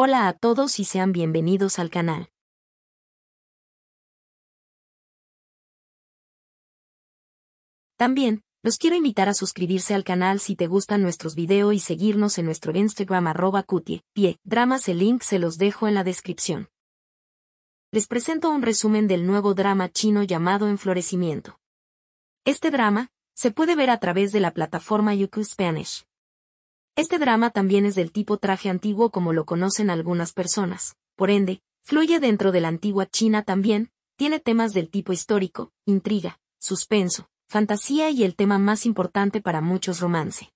Hola a todos y sean bienvenidos al canal. También, los quiero invitar a suscribirse al canal si te gustan nuestros videos y seguirnos en nuestro Instagram arroba cutie, pie, dramas el link se los dejo en la descripción. Les presento un resumen del nuevo drama chino llamado Enflorecimiento. Este drama, se puede ver a través de la plataforma Yuku Spanish. Este drama también es del tipo traje antiguo como lo conocen algunas personas, por ende, fluye dentro de la antigua China también, tiene temas del tipo histórico, intriga, suspenso, fantasía y el tema más importante para muchos romance.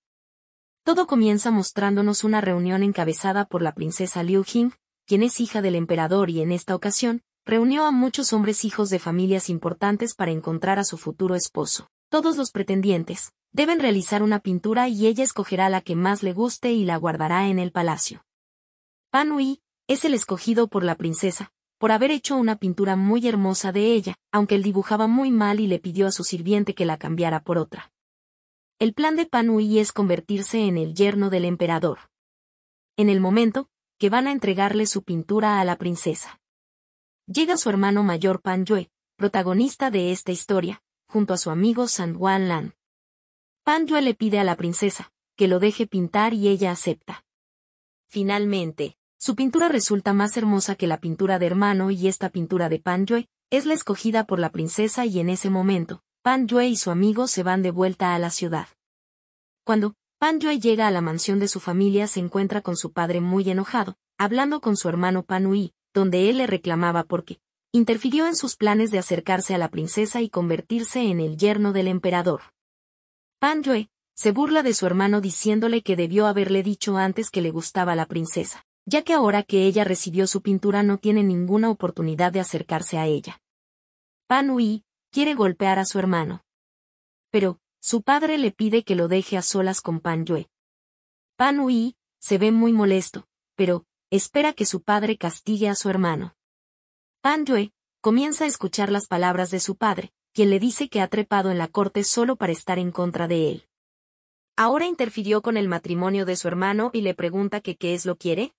Todo comienza mostrándonos una reunión encabezada por la princesa Liu Jing, quien es hija del emperador y en esta ocasión, reunió a muchos hombres hijos de familias importantes para encontrar a su futuro esposo. Todos los pretendientes, Deben realizar una pintura y ella escogerá la que más le guste y la guardará en el palacio. Pan Hui es el escogido por la princesa, por haber hecho una pintura muy hermosa de ella, aunque él dibujaba muy mal y le pidió a su sirviente que la cambiara por otra. El plan de Pan Hui es convertirse en el yerno del emperador. En el momento, que van a entregarle su pintura a la princesa. Llega su hermano mayor Pan Yue, protagonista de esta historia, junto a su amigo San Juan Lan. Yue le pide a la princesa que lo deje pintar y ella acepta. Finalmente, su pintura resulta más hermosa que la pintura de hermano y esta pintura de Pan Yue es la escogida por la princesa y en ese momento, Pan Yue y su amigo se van de vuelta a la ciudad. Cuando Pan Yue llega a la mansión de su familia se encuentra con su padre muy enojado, hablando con su hermano Pan Panui, donde él le reclamaba porque interfirió en sus planes de acercarse a la princesa y convertirse en el yerno del emperador. Pan Yue, se burla de su hermano diciéndole que debió haberle dicho antes que le gustaba la princesa, ya que ahora que ella recibió su pintura no tiene ninguna oportunidad de acercarse a ella. Pan Hui quiere golpear a su hermano. Pero, su padre le pide que lo deje a solas con Pan Yue. Pan se ve muy molesto, pero, espera que su padre castigue a su hermano. Pan Yue comienza a escuchar las palabras de su padre, quien le dice que ha trepado en la corte solo para estar en contra de él. Ahora interfirió con el matrimonio de su hermano y le pregunta qué es lo quiere.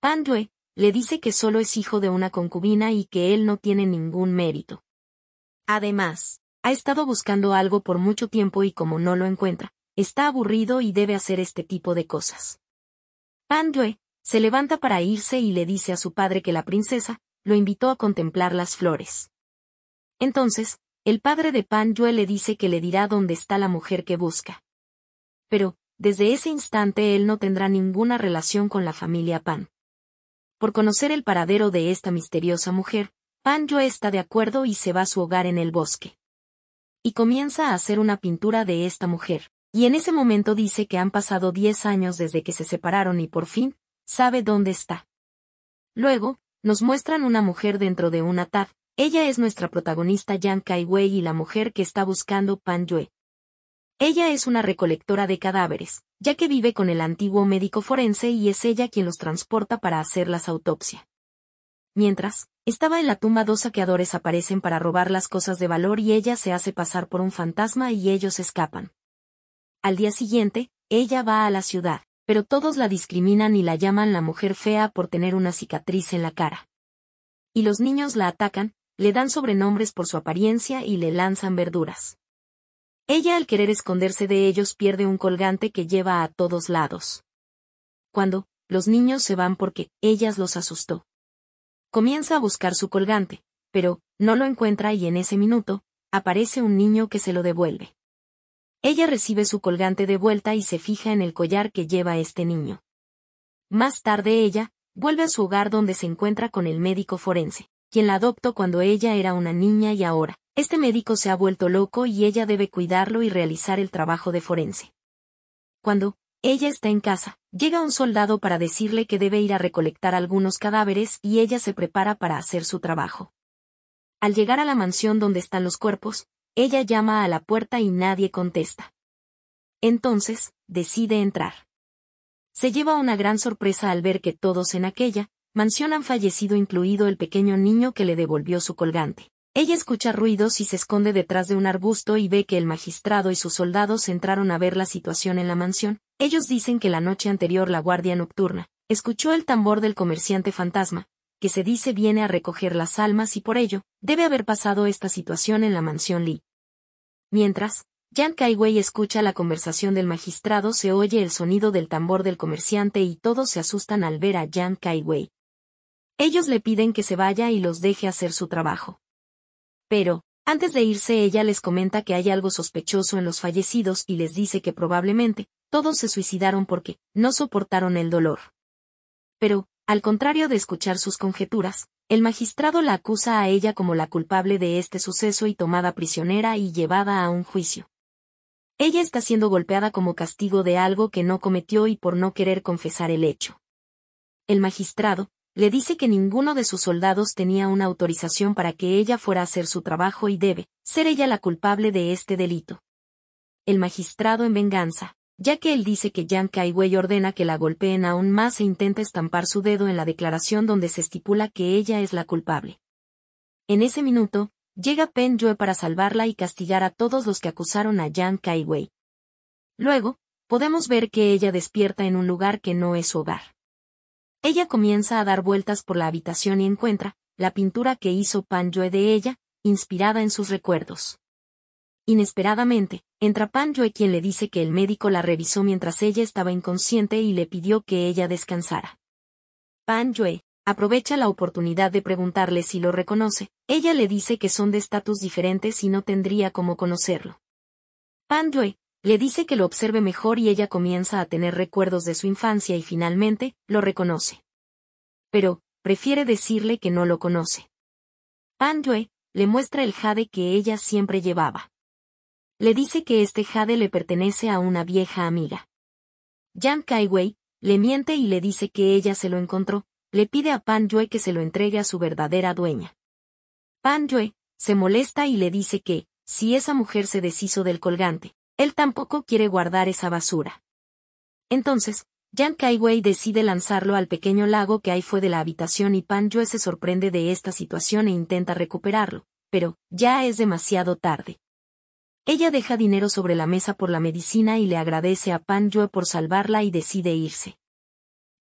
Pandue, le dice que solo es hijo de una concubina y que él no tiene ningún mérito. Además, ha estado buscando algo por mucho tiempo y como no lo encuentra, está aburrido y debe hacer este tipo de cosas. Pandue, se levanta para irse y le dice a su padre que la princesa, lo invitó a contemplar las flores. Entonces, el padre de Pan Yue le dice que le dirá dónde está la mujer que busca. Pero, desde ese instante él no tendrá ninguna relación con la familia Pan. Por conocer el paradero de esta misteriosa mujer, Pan Yue está de acuerdo y se va a su hogar en el bosque. Y comienza a hacer una pintura de esta mujer, y en ese momento dice que han pasado diez años desde que se separaron y por fin, sabe dónde está. Luego, nos muestran una mujer dentro de un atar, ella es nuestra protagonista Yan kai y la mujer que está buscando Pan Yue. Ella es una recolectora de cadáveres, ya que vive con el antiguo médico forense y es ella quien los transporta para hacer las autopsia. Mientras, estaba en la tumba dos saqueadores aparecen para robar las cosas de valor y ella se hace pasar por un fantasma y ellos escapan. Al día siguiente, ella va a la ciudad, pero todos la discriminan y la llaman la mujer fea por tener una cicatriz en la cara. Y los niños la atacan, le dan sobrenombres por su apariencia y le lanzan verduras. Ella al querer esconderse de ellos pierde un colgante que lleva a todos lados. Cuando, los niños se van porque, ellas los asustó. Comienza a buscar su colgante, pero, no lo encuentra y en ese minuto, aparece un niño que se lo devuelve. Ella recibe su colgante de vuelta y se fija en el collar que lleva este niño. Más tarde ella, vuelve a su hogar donde se encuentra con el médico forense quien la adoptó cuando ella era una niña y ahora, este médico se ha vuelto loco y ella debe cuidarlo y realizar el trabajo de forense. Cuando, ella está en casa, llega un soldado para decirle que debe ir a recolectar algunos cadáveres y ella se prepara para hacer su trabajo. Al llegar a la mansión donde están los cuerpos, ella llama a la puerta y nadie contesta. Entonces, decide entrar. Se lleva una gran sorpresa al ver que todos en aquella Mansión han fallecido incluido el pequeño niño que le devolvió su colgante. Ella escucha ruidos y se esconde detrás de un arbusto y ve que el magistrado y sus soldados entraron a ver la situación en la mansión. Ellos dicen que la noche anterior la guardia nocturna escuchó el tambor del comerciante fantasma, que se dice viene a recoger las almas y por ello, debe haber pasado esta situación en la mansión Lee. Mientras, Jan Kaiwei escucha la conversación del magistrado, se oye el sonido del tambor del comerciante y todos se asustan al ver a Jan Kaiwei. Ellos le piden que se vaya y los deje hacer su trabajo. Pero, antes de irse ella les comenta que hay algo sospechoso en los fallecidos y les dice que probablemente, todos se suicidaron porque, no soportaron el dolor. Pero, al contrario de escuchar sus conjeturas, el magistrado la acusa a ella como la culpable de este suceso y tomada prisionera y llevada a un juicio. Ella está siendo golpeada como castigo de algo que no cometió y por no querer confesar el hecho. El magistrado, le dice que ninguno de sus soldados tenía una autorización para que ella fuera a hacer su trabajo y debe ser ella la culpable de este delito. El magistrado en venganza, ya que él dice que Yang Kaiwei ordena que la golpeen aún más e intenta estampar su dedo en la declaración donde se estipula que ella es la culpable. En ese minuto, llega Pen Yue para salvarla y castigar a todos los que acusaron a Yang Kaiwei. Luego, podemos ver que ella despierta en un lugar que no es su hogar. Ella comienza a dar vueltas por la habitación y encuentra, la pintura que hizo Pan Yue de ella, inspirada en sus recuerdos. Inesperadamente, entra Pan Yue quien le dice que el médico la revisó mientras ella estaba inconsciente y le pidió que ella descansara. Pan Yue, aprovecha la oportunidad de preguntarle si lo reconoce, ella le dice que son de estatus diferentes y no tendría cómo conocerlo. Pan Yue, le dice que lo observe mejor y ella comienza a tener recuerdos de su infancia y finalmente, lo reconoce. Pero, prefiere decirle que no lo conoce. Pan Yue, le muestra el jade que ella siempre llevaba. Le dice que este jade le pertenece a una vieja amiga. Yang Kaiwei, le miente y le dice que ella se lo encontró, le pide a Pan Yue que se lo entregue a su verdadera dueña. Pan Yue, se molesta y le dice que, si esa mujer se deshizo del colgante, él tampoco quiere guardar esa basura. Entonces, Yang Kaiwei decide lanzarlo al pequeño lago que hay fue de la habitación y Pan Yue se sorprende de esta situación e intenta recuperarlo, pero ya es demasiado tarde. Ella deja dinero sobre la mesa por la medicina y le agradece a Pan Yue por salvarla y decide irse.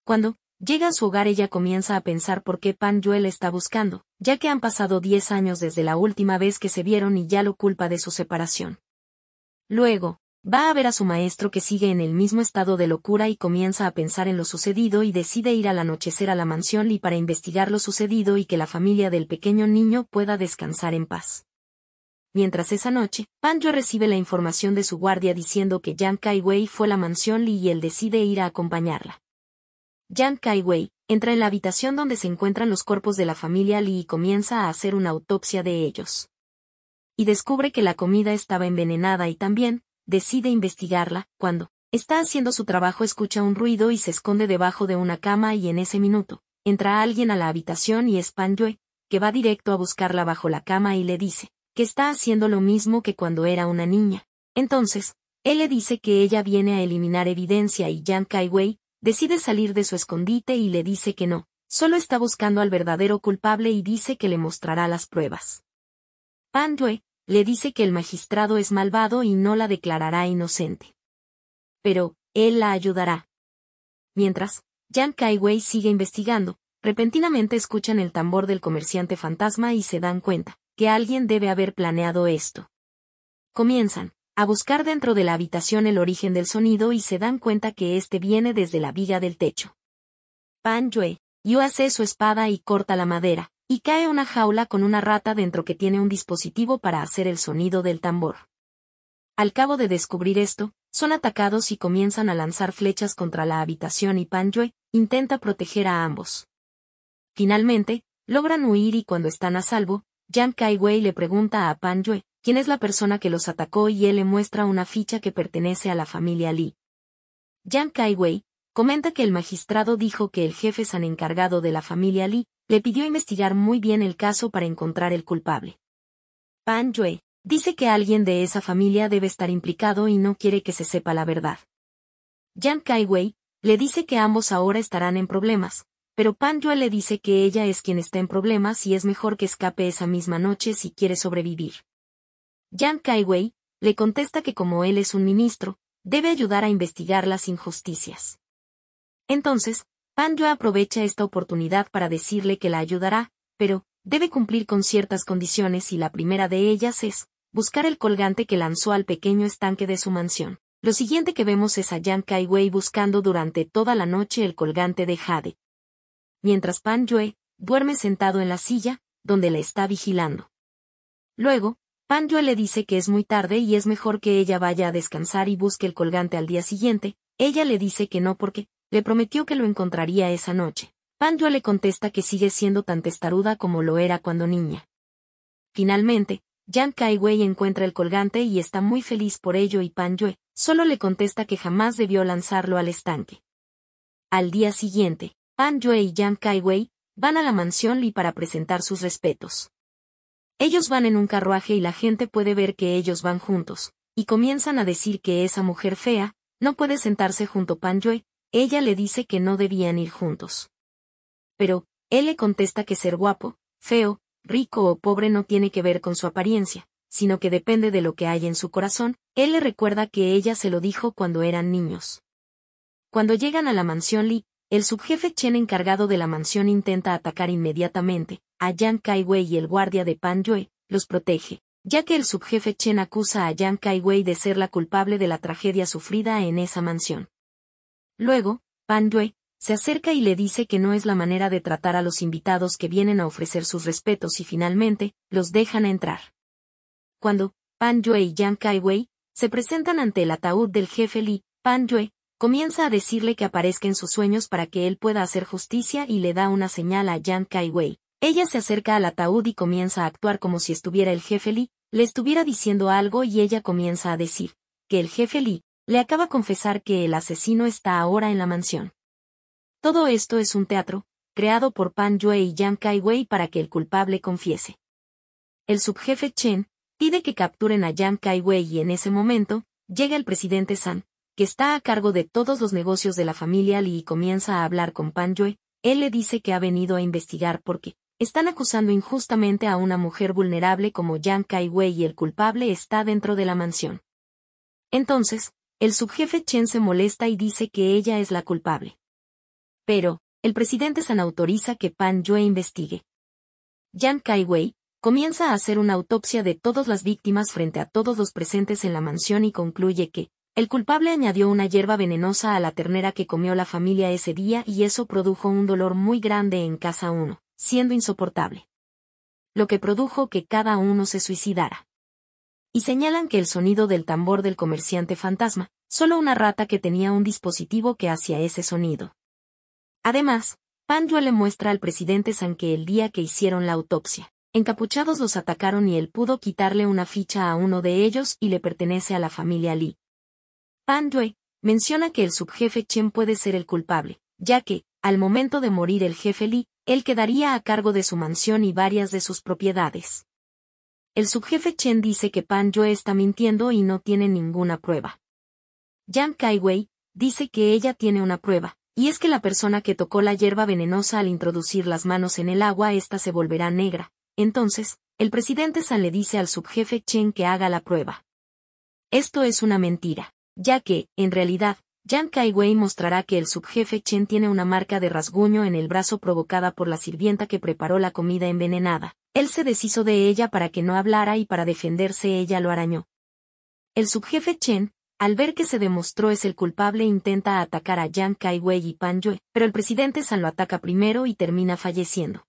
Cuando llega a su hogar ella comienza a pensar por qué Pan Yue la está buscando, ya que han pasado 10 años desde la última vez que se vieron y ya lo culpa de su separación. Luego, va a ver a su maestro que sigue en el mismo estado de locura y comienza a pensar en lo sucedido y decide ir al anochecer a la mansión Li para investigar lo sucedido y que la familia del pequeño niño pueda descansar en paz. Mientras esa noche, Panjo recibe la información de su guardia diciendo que yang Kaiwei fue a la mansión Li y él decide ir a acompañarla. yang Kaiwei entra en la habitación donde se encuentran los cuerpos de la familia Lee y comienza a hacer una autopsia de ellos y descubre que la comida estaba envenenada y también, decide investigarla, cuando, está haciendo su trabajo escucha un ruido y se esconde debajo de una cama y en ese minuto, entra alguien a la habitación y es Pan Yue, que va directo a buscarla bajo la cama y le dice, que está haciendo lo mismo que cuando era una niña. Entonces, él le dice que ella viene a eliminar evidencia y Yan Kai-wei decide salir de su escondite y le dice que no, solo está buscando al verdadero culpable y dice que le mostrará las pruebas. Pan Yue, le dice que el magistrado es malvado y no la declarará inocente. Pero, él la ayudará. Mientras, Yang Kaiwei sigue investigando, repentinamente escuchan el tambor del comerciante fantasma y se dan cuenta, que alguien debe haber planeado esto. Comienzan, a buscar dentro de la habitación el origen del sonido y se dan cuenta que este viene desde la viga del techo. Pan Yue, Yu hace su espada y corta la madera, y cae una jaula con una rata dentro que tiene un dispositivo para hacer el sonido del tambor. Al cabo de descubrir esto, son atacados y comienzan a lanzar flechas contra la habitación y Pan Yue intenta proteger a ambos. Finalmente, logran huir y cuando están a salvo, Yang Kaiwei le pregunta a Pan Yue quién es la persona que los atacó y él le muestra una ficha que pertenece a la familia Li. Yang Kaiwei comenta que el magistrado dijo que el jefe san encargado de la familia Lee le pidió investigar muy bien el caso para encontrar el culpable. Pan Yue dice que alguien de esa familia debe estar implicado y no quiere que se sepa la verdad. Yan kai le dice que ambos ahora estarán en problemas, pero Pan Yue le dice que ella es quien está en problemas y es mejor que escape esa misma noche si quiere sobrevivir. Yan kai le contesta que como él es un ministro, debe ayudar a investigar las injusticias. Entonces, Pan Yue aprovecha esta oportunidad para decirle que la ayudará, pero, debe cumplir con ciertas condiciones y la primera de ellas es, buscar el colgante que lanzó al pequeño estanque de su mansión. Lo siguiente que vemos es a Yang Kai-wei buscando durante toda la noche el colgante de Jade. Mientras Pan Yue duerme sentado en la silla, donde la está vigilando. Luego, Pan Yue le dice que es muy tarde y es mejor que ella vaya a descansar y busque el colgante al día siguiente, ella le dice que no porque, le prometió que lo encontraría esa noche. Pan Yue le contesta que sigue siendo tan testaruda como lo era cuando niña. Finalmente, Yang Kaiwei encuentra el colgante y está muy feliz por ello y Pan Yue solo le contesta que jamás debió lanzarlo al estanque. Al día siguiente, Pan Yue y Yang kai van a la mansión Li para presentar sus respetos. Ellos van en un carruaje y la gente puede ver que ellos van juntos, y comienzan a decir que esa mujer fea no puede sentarse junto Pan Yue, ella le dice que no debían ir juntos. Pero, él le contesta que ser guapo, feo, rico o pobre no tiene que ver con su apariencia, sino que depende de lo que hay en su corazón, él le recuerda que ella se lo dijo cuando eran niños. Cuando llegan a la mansión Lee, el subjefe Chen encargado de la mansión intenta atacar inmediatamente, a Yang Kaiwei y el guardia de Pan Yue, los protege, ya que el subjefe Chen acusa a Yang Kaiwei de ser la culpable de la tragedia sufrida en esa mansión. Luego, Pan Yue, se acerca y le dice que no es la manera de tratar a los invitados que vienen a ofrecer sus respetos y finalmente, los dejan entrar. Cuando, Pan Yue y Yang Kai-wei, se presentan ante el ataúd del jefe Li, Pan Yue, comienza a decirle que aparezca en sus sueños para que él pueda hacer justicia y le da una señal a Yang Kai-wei. Ella se acerca al ataúd y comienza a actuar como si estuviera el jefe Li, le estuviera diciendo algo y ella comienza a decir, que el jefe Li, le acaba confesar que el asesino está ahora en la mansión. Todo esto es un teatro, creado por Pan Yue y Yang Kaiwei para que el culpable confiese. El subjefe Chen pide que capturen a Yang Kaiwei y en ese momento, llega el presidente San, que está a cargo de todos los negocios de la familia Li y comienza a hablar con Pan Yue, él le dice que ha venido a investigar porque están acusando injustamente a una mujer vulnerable como Yang Kaiwei y el culpable está dentro de la mansión. Entonces, el subjefe Chen se molesta y dice que ella es la culpable. Pero, el presidente San autoriza que Pan Yue investigue. Yan Kaiwei comienza a hacer una autopsia de todas las víctimas frente a todos los presentes en la mansión y concluye que, el culpable añadió una hierba venenosa a la ternera que comió la familia ese día y eso produjo un dolor muy grande en casa uno, siendo insoportable. Lo que produjo que cada uno se suicidara y señalan que el sonido del tambor del comerciante fantasma, solo una rata que tenía un dispositivo que hacía ese sonido. Además, Yue le muestra al presidente San que el día que hicieron la autopsia, encapuchados los atacaron y él pudo quitarle una ficha a uno de ellos y le pertenece a la familia Lee. Yue menciona que el subjefe Chen puede ser el culpable, ya que, al momento de morir el jefe Lee, él quedaría a cargo de su mansión y varias de sus propiedades. El subjefe Chen dice que Pan Yue está mintiendo y no tiene ninguna prueba. Yang Kaiwei dice que ella tiene una prueba, y es que la persona que tocó la hierba venenosa al introducir las manos en el agua ésta se volverá negra. Entonces, el presidente San le dice al subjefe Chen que haga la prueba. Esto es una mentira, ya que, en realidad, Yang Kai-wei mostrará que el subjefe Chen tiene una marca de rasguño en el brazo provocada por la sirvienta que preparó la comida envenenada. Él se deshizo de ella para que no hablara y para defenderse ella lo arañó. El subjefe Chen, al ver que se demostró es el culpable, intenta atacar a Yang Kaiwei y Pan Yue, pero el presidente San lo ataca primero y termina falleciendo.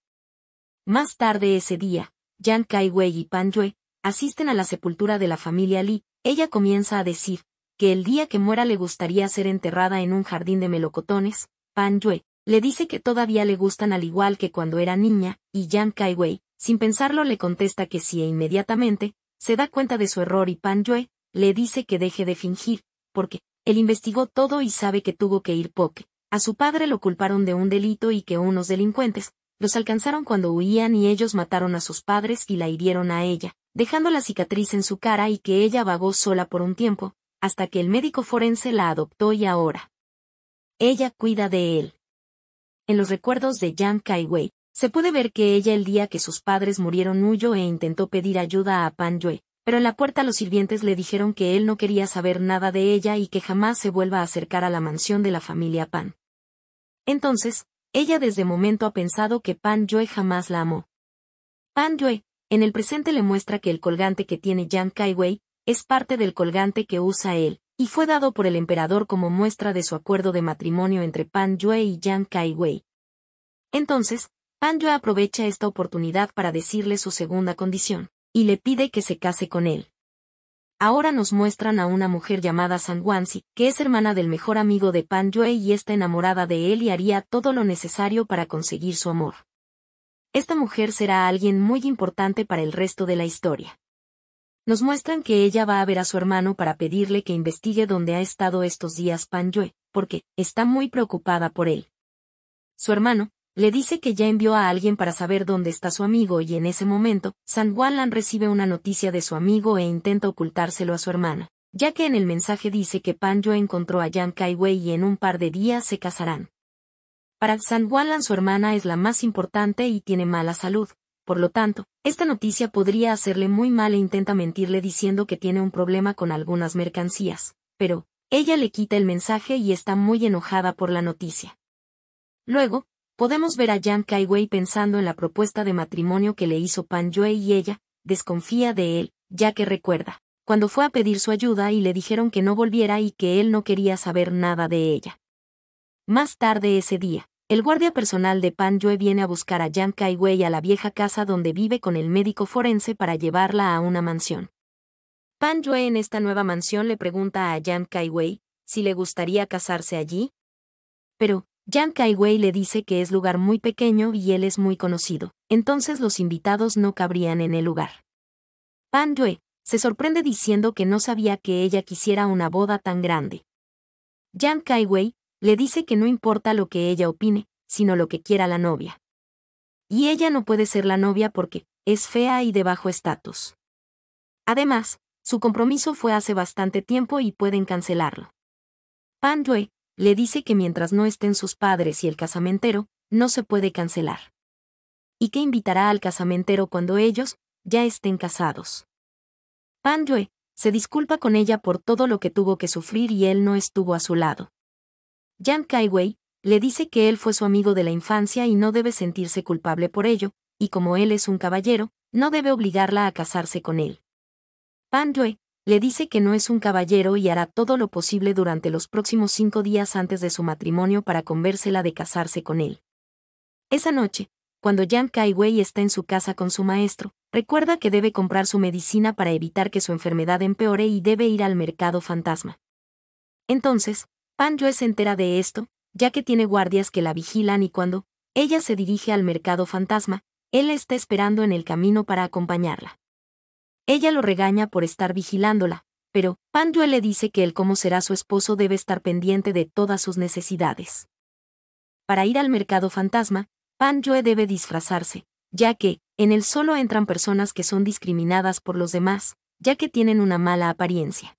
Más tarde ese día, Yang Kai-wei y Pan Yue asisten a la sepultura de la familia Li. Ella comienza a decir, que el día que muera le gustaría ser enterrada en un jardín de melocotones, Pan Yue, le dice que todavía le gustan al igual que cuando era niña, y Yang Kaiwei, sin pensarlo le contesta que sí e inmediatamente, se da cuenta de su error y Pan Yue, le dice que deje de fingir, porque, él investigó todo y sabe que tuvo que ir poque, A su padre lo culparon de un delito y que unos delincuentes, los alcanzaron cuando huían y ellos mataron a sus padres y la hirieron a ella, dejando la cicatriz en su cara y que ella vagó sola por un tiempo, hasta que el médico forense la adoptó y ahora. Ella cuida de él. En los recuerdos de Yang Kaiwei, se puede ver que ella el día que sus padres murieron huyó e intentó pedir ayuda a Pan Yue, pero en la puerta los sirvientes le dijeron que él no quería saber nada de ella y que jamás se vuelva a acercar a la mansión de la familia Pan. Entonces, ella desde momento ha pensado que Pan Yue jamás la amó. Pan Yue, en el presente le muestra que el colgante que tiene Yang Kaiwei es parte del colgante que usa él, y fue dado por el emperador como muestra de su acuerdo de matrimonio entre Pan Yue y Yang Kaiwei. Entonces, Pan Yue aprovecha esta oportunidad para decirle su segunda condición, y le pide que se case con él. Ahora nos muestran a una mujer llamada San Wansi, que es hermana del mejor amigo de Pan Yue y está enamorada de él y haría todo lo necesario para conseguir su amor. Esta mujer será alguien muy importante para el resto de la historia nos muestran que ella va a ver a su hermano para pedirle que investigue dónde ha estado estos días Pan Yue, porque está muy preocupada por él. Su hermano, le dice que ya envió a alguien para saber dónde está su amigo y en ese momento, San Lan recibe una noticia de su amigo e intenta ocultárselo a su hermana, ya que en el mensaje dice que Pan Yue encontró a Yang Kaiwei y en un par de días se casarán. Para San Lan su hermana es la más importante y tiene mala salud, por lo tanto, esta noticia podría hacerle muy mal e intenta mentirle diciendo que tiene un problema con algunas mercancías, pero, ella le quita el mensaje y está muy enojada por la noticia. Luego, podemos ver a Yang Kaiwei pensando en la propuesta de matrimonio que le hizo Pan Yue y ella, desconfía de él, ya que recuerda, cuando fue a pedir su ayuda y le dijeron que no volviera y que él no quería saber nada de ella. Más tarde ese día, el guardia personal de Pan Yue viene a buscar a Yang Kai-wei a la vieja casa donde vive con el médico forense para llevarla a una mansión. Pan Yue en esta nueva mansión le pregunta a Yang Kai-wei si le gustaría casarse allí. Pero, Yang Kai-wei le dice que es lugar muy pequeño y él es muy conocido, entonces los invitados no cabrían en el lugar. Pan Yue se sorprende diciendo que no sabía que ella quisiera una boda tan grande. Yang Kaiwei wei le dice que no importa lo que ella opine, sino lo que quiera la novia. Y ella no puede ser la novia porque es fea y de bajo estatus. Además, su compromiso fue hace bastante tiempo y pueden cancelarlo. Pan Yue le dice que mientras no estén sus padres y el casamentero, no se puede cancelar. Y que invitará al casamentero cuando ellos ya estén casados. Pan Yue se disculpa con ella por todo lo que tuvo que sufrir y él no estuvo a su lado. Jan Kaiwei le dice que él fue su amigo de la infancia y no debe sentirse culpable por ello, y como él es un caballero, no debe obligarla a casarse con él. Pan Yue le dice que no es un caballero y hará todo lo posible durante los próximos cinco días antes de su matrimonio para convérsela de casarse con él. Esa noche, cuando Yang Kaiwei está en su casa con su maestro, recuerda que debe comprar su medicina para evitar que su enfermedad empeore y debe ir al mercado fantasma. Entonces, Pan Yue se entera de esto, ya que tiene guardias que la vigilan y cuando ella se dirige al mercado fantasma, él está esperando en el camino para acompañarla. Ella lo regaña por estar vigilándola, pero Pan Yue le dice que él como será su esposo debe estar pendiente de todas sus necesidades. Para ir al mercado fantasma, Pan Yue debe disfrazarse, ya que, en él solo entran personas que son discriminadas por los demás, ya que tienen una mala apariencia.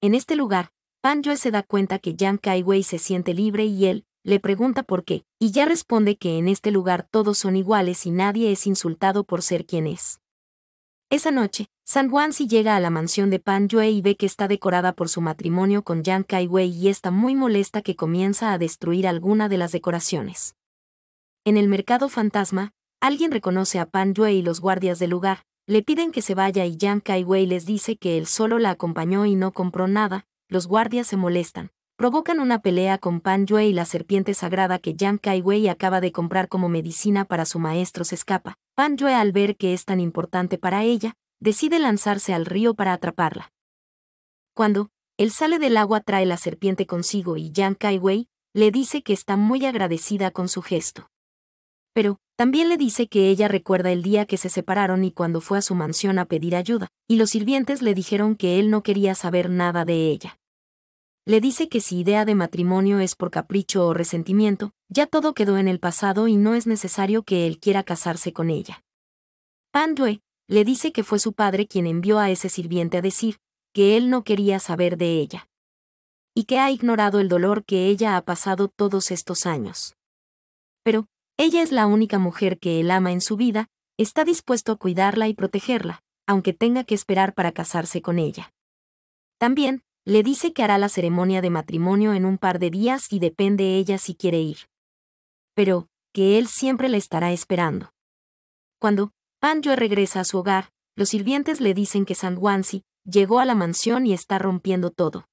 En este lugar, Pan Yue se da cuenta que Yang Kaiwei se siente libre y él le pregunta por qué, y ya responde que en este lugar todos son iguales y nadie es insultado por ser quien es. Esa noche, San Juan si llega a la mansión de Pan Yue y ve que está decorada por su matrimonio con Yang Wei y está muy molesta que comienza a destruir alguna de las decoraciones. En el mercado fantasma, alguien reconoce a Pan Yue y los guardias del lugar, le piden que se vaya y Yang Kaiwei les dice que él solo la acompañó y no compró nada, los guardias se molestan. Provocan una pelea con Pan Yue y la serpiente sagrada que Yang Kai-wei acaba de comprar como medicina para su maestro se escapa. Pan Yue al ver que es tan importante para ella, decide lanzarse al río para atraparla. Cuando, él sale del agua trae la serpiente consigo y Yang Kai-wei le dice que está muy agradecida con su gesto. Pero, también le dice que ella recuerda el día que se separaron y cuando fue a su mansión a pedir ayuda, y los sirvientes le dijeron que él no quería saber nada de ella le dice que si idea de matrimonio es por capricho o resentimiento, ya todo quedó en el pasado y no es necesario que él quiera casarse con ella. Due le dice que fue su padre quien envió a ese sirviente a decir que él no quería saber de ella. Y que ha ignorado el dolor que ella ha pasado todos estos años. Pero, ella es la única mujer que él ama en su vida, está dispuesto a cuidarla y protegerla, aunque tenga que esperar para casarse con ella. También, le dice que hará la ceremonia de matrimonio en un par de días y depende ella si quiere ir. Pero, que él siempre la estará esperando. Cuando Panjoe regresa a su hogar, los sirvientes le dicen que San Sandwansi llegó a la mansión y está rompiendo todo.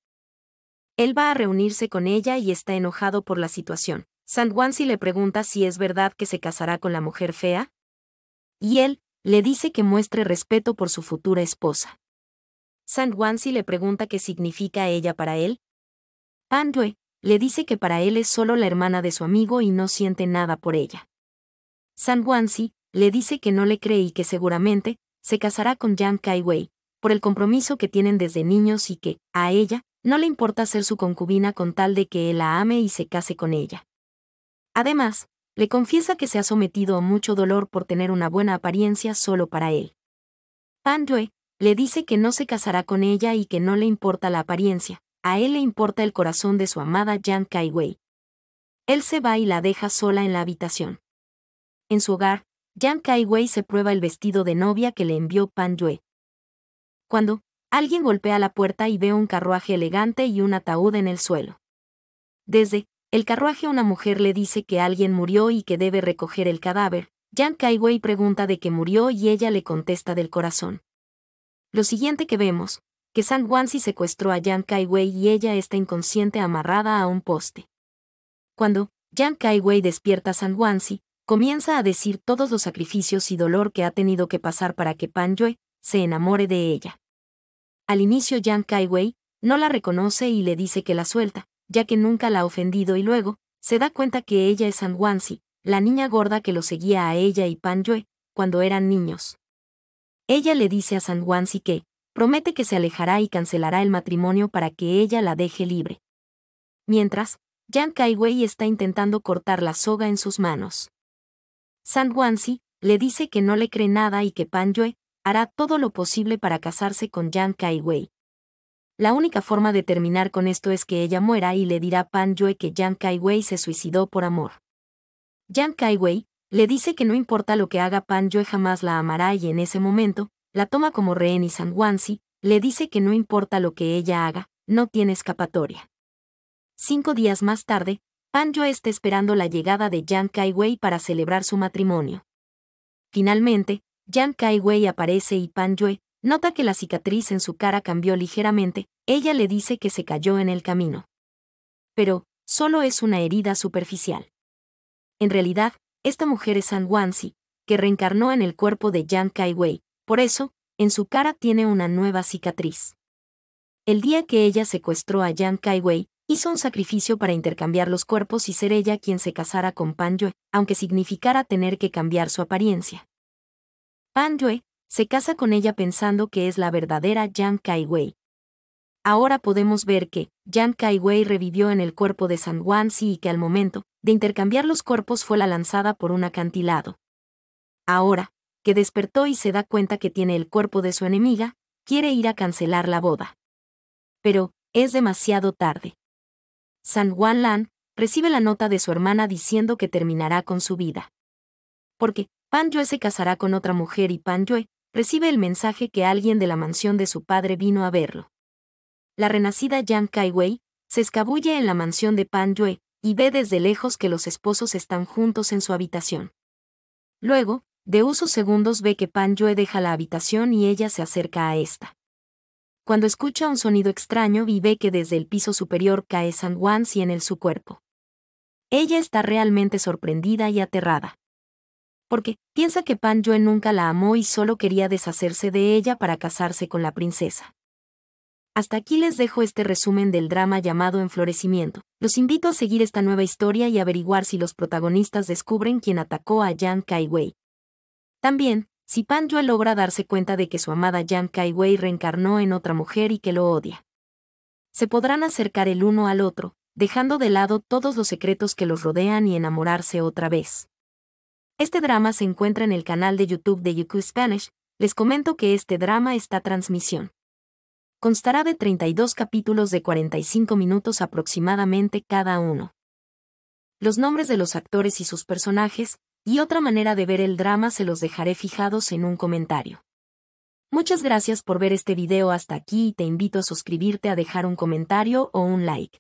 Él va a reunirse con ella y está enojado por la situación. San Sandwansi le pregunta si es verdad que se casará con la mujer fea. Y él le dice que muestre respeto por su futura esposa. San si le pregunta qué significa ella para él. Andue le dice que para él es solo la hermana de su amigo y no siente nada por ella. San Wansi le dice que no le cree y que seguramente se casará con Yang Kaiwei por el compromiso que tienen desde niños y que, a ella, no le importa ser su concubina con tal de que él la ame y se case con ella. Además, le confiesa que se ha sometido a mucho dolor por tener una buena apariencia solo para él. Pan le dice que no se casará con ella y que no le importa la apariencia, a él le importa el corazón de su amada Jan Kai-wei. Él se va y la deja sola en la habitación. En su hogar, Jan Kai-wei se prueba el vestido de novia que le envió Pan Yue. Cuando, alguien golpea la puerta y ve un carruaje elegante y un ataúd en el suelo. Desde el carruaje una mujer le dice que alguien murió y que debe recoger el cadáver. Jan Wei pregunta de qué murió y ella le contesta del corazón. Lo siguiente que vemos, que San Wansi secuestró a Yang Kaiwei y ella está inconsciente amarrada a un poste. Cuando Yang Kaiwei despierta a San Wansi, comienza a decir todos los sacrificios y dolor que ha tenido que pasar para que Pan Yue se enamore de ella. Al inicio Yang Kaiwei no la reconoce y le dice que la suelta, ya que nunca la ha ofendido y luego, se da cuenta que ella es San Wansi, la niña gorda que lo seguía a ella y Pan Yue, cuando eran niños. Ella le dice a San Wansi que promete que se alejará y cancelará el matrimonio para que ella la deje libre. Mientras, Yang Kaiwei está intentando cortar la soga en sus manos. San Wansi le dice que no le cree nada y que Pan Yue hará todo lo posible para casarse con Yang Kaiwei. La única forma de terminar con esto es que ella muera y le dirá Pan Yue que Yang Kaiwei se suicidó por amor. Yang Kaiwei le dice que no importa lo que haga Pan Yue jamás la amará y en ese momento, la toma como rehén y San le dice que no importa lo que ella haga, no tiene escapatoria. Cinco días más tarde, Pan Yue está esperando la llegada de Yang kai para celebrar su matrimonio. Finalmente, Yang kai aparece y Pan Yue nota que la cicatriz en su cara cambió ligeramente, ella le dice que se cayó en el camino. Pero, solo es una herida superficial. En realidad, esta mujer es San Wanxi, que reencarnó en el cuerpo de Yang Kai-wei, por eso, en su cara tiene una nueva cicatriz. El día que ella secuestró a Yang Kai-wei, hizo un sacrificio para intercambiar los cuerpos y ser ella quien se casara con Pan Yue, aunque significara tener que cambiar su apariencia. Pan Yue se casa con ella pensando que es la verdadera Yang Kai-wei, Ahora podemos ver que Yang Kai-wei revivió en el cuerpo de San si y que al momento de intercambiar los cuerpos fue la lanzada por un acantilado. Ahora, que despertó y se da cuenta que tiene el cuerpo de su enemiga, quiere ir a cancelar la boda. Pero, es demasiado tarde. San Juan Lan recibe la nota de su hermana diciendo que terminará con su vida. Porque, Pan Yue se casará con otra mujer y Pan Yue recibe el mensaje que alguien de la mansión de su padre vino a verlo la renacida Yang Kaiwei se escabulle en la mansión de Pan Yue y ve desde lejos que los esposos están juntos en su habitación. Luego, de usos segundos ve que Pan Yue deja la habitación y ella se acerca a esta. Cuando escucha un sonido extraño y ve que desde el piso superior cae San Wan si en su cuerpo. Ella está realmente sorprendida y aterrada. Porque piensa que Pan Yue nunca la amó y solo quería deshacerse de ella para casarse con la princesa. Hasta aquí les dejo este resumen del drama llamado Enflorecimiento. Los invito a seguir esta nueva historia y averiguar si los protagonistas descubren quién atacó a Yang Kaiwei. También, si Pan Yue logra darse cuenta de que su amada Yang Kaiwei reencarnó en otra mujer y que lo odia. Se podrán acercar el uno al otro, dejando de lado todos los secretos que los rodean y enamorarse otra vez. Este drama se encuentra en el canal de YouTube de Yuku Spanish. Les comento que este drama está transmisión constará de 32 capítulos de 45 minutos aproximadamente cada uno. Los nombres de los actores y sus personajes, y otra manera de ver el drama se los dejaré fijados en un comentario. Muchas gracias por ver este video hasta aquí y te invito a suscribirte a dejar un comentario o un like.